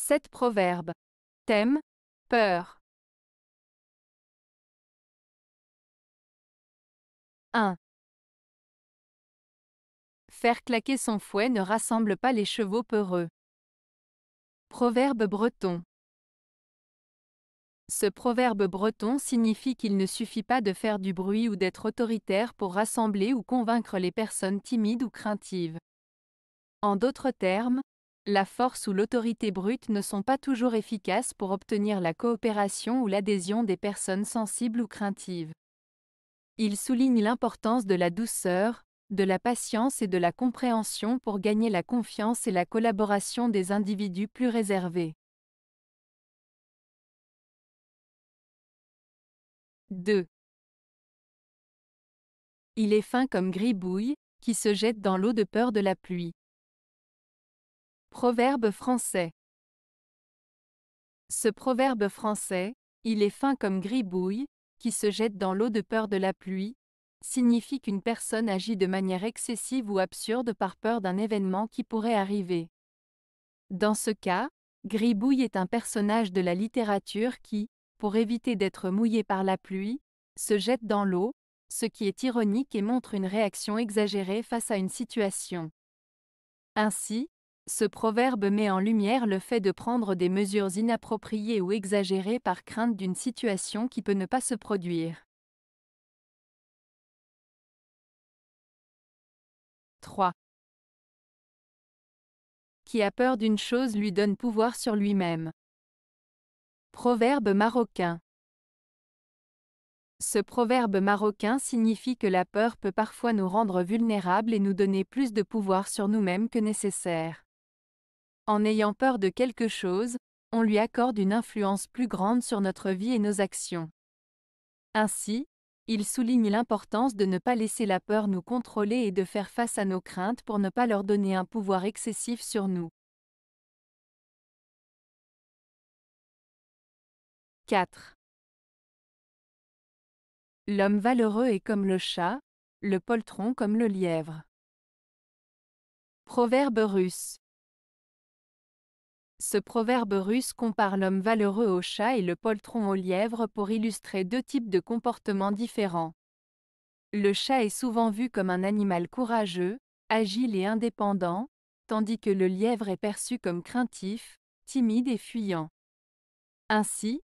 7 proverbes. Thème Peur. 1. Faire claquer son fouet ne rassemble pas les chevaux peureux. Proverbe breton. Ce proverbe breton signifie qu'il ne suffit pas de faire du bruit ou d'être autoritaire pour rassembler ou convaincre les personnes timides ou craintives. En d'autres termes, la force ou l'autorité brute ne sont pas toujours efficaces pour obtenir la coopération ou l'adhésion des personnes sensibles ou craintives. Il souligne l'importance de la douceur, de la patience et de la compréhension pour gagner la confiance et la collaboration des individus plus réservés. 2. Il est fin comme gribouille, qui se jette dans l'eau de peur de la pluie. Proverbe français. Ce proverbe français, il est fin comme gribouille, qui se jette dans l'eau de peur de la pluie, signifie qu'une personne agit de manière excessive ou absurde par peur d'un événement qui pourrait arriver. Dans ce cas, Gribouille est un personnage de la littérature qui, pour éviter d'être mouillé par la pluie, se jette dans l'eau, ce qui est ironique et montre une réaction exagérée face à une situation. Ainsi, ce proverbe met en lumière le fait de prendre des mesures inappropriées ou exagérées par crainte d'une situation qui peut ne pas se produire. 3. Qui a peur d'une chose lui donne pouvoir sur lui-même. Proverbe marocain. Ce proverbe marocain signifie que la peur peut parfois nous rendre vulnérables et nous donner plus de pouvoir sur nous-mêmes que nécessaire. En ayant peur de quelque chose, on lui accorde une influence plus grande sur notre vie et nos actions. Ainsi, il souligne l'importance de ne pas laisser la peur nous contrôler et de faire face à nos craintes pour ne pas leur donner un pouvoir excessif sur nous. 4. L'homme valeureux est comme le chat, le poltron comme le lièvre. Proverbe russe. Ce proverbe russe compare l'homme valeureux au chat et le poltron au lièvre pour illustrer deux types de comportements différents. Le chat est souvent vu comme un animal courageux, agile et indépendant, tandis que le lièvre est perçu comme craintif, timide et fuyant. Ainsi,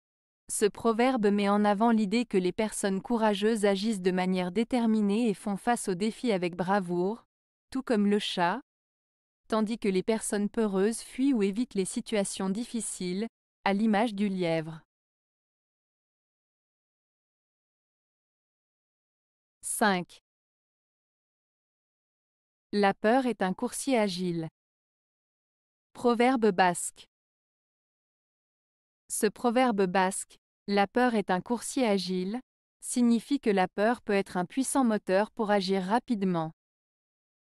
ce proverbe met en avant l'idée que les personnes courageuses agissent de manière déterminée et font face aux défis avec bravoure, tout comme le chat, tandis que les personnes peureuses fuient ou évitent les situations difficiles, à l'image du lièvre. 5. La peur est un coursier agile. Proverbe basque. Ce proverbe basque, la peur est un coursier agile, signifie que la peur peut être un puissant moteur pour agir rapidement.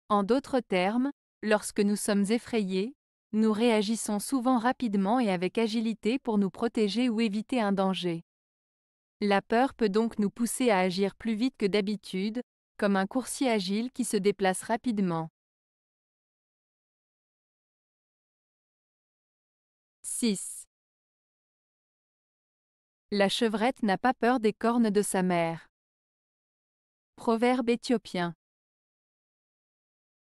En d'autres termes, Lorsque nous sommes effrayés, nous réagissons souvent rapidement et avec agilité pour nous protéger ou éviter un danger. La peur peut donc nous pousser à agir plus vite que d'habitude, comme un coursier agile qui se déplace rapidement. 6. La chevrette n'a pas peur des cornes de sa mère. Proverbe éthiopien.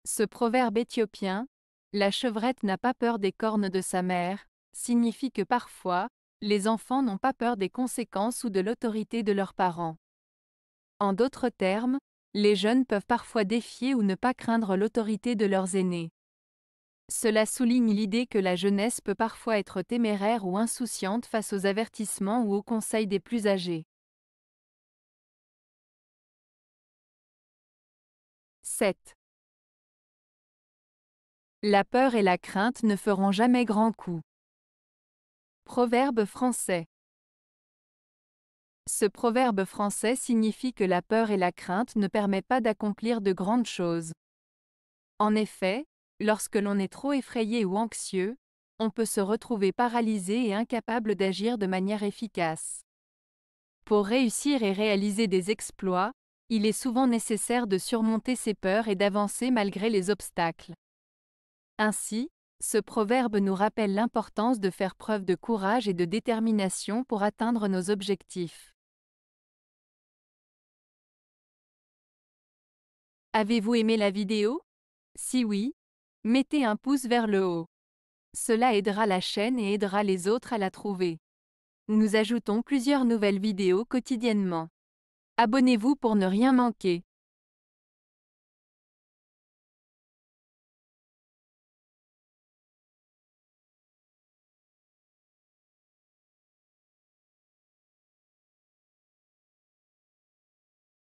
Ce proverbe éthiopien, La chevrette n'a pas peur des cornes de sa mère, signifie que parfois, les enfants n'ont pas peur des conséquences ou de l'autorité de leurs parents. En d'autres termes, les jeunes peuvent parfois défier ou ne pas craindre l'autorité de leurs aînés. Cela souligne l'idée que la jeunesse peut parfois être téméraire ou insouciante face aux avertissements ou aux conseils des plus âgés. 7. La peur et la crainte ne feront jamais grand coup. Proverbe français. Ce proverbe français signifie que la peur et la crainte ne permettent pas d'accomplir de grandes choses. En effet, lorsque l'on est trop effrayé ou anxieux, on peut se retrouver paralysé et incapable d'agir de manière efficace. Pour réussir et réaliser des exploits, il est souvent nécessaire de surmonter ses peurs et d'avancer malgré les obstacles. Ainsi, ce proverbe nous rappelle l'importance de faire preuve de courage et de détermination pour atteindre nos objectifs. Avez-vous aimé la vidéo Si oui, mettez un pouce vers le haut. Cela aidera la chaîne et aidera les autres à la trouver. Nous ajoutons plusieurs nouvelles vidéos quotidiennement. Abonnez-vous pour ne rien manquer.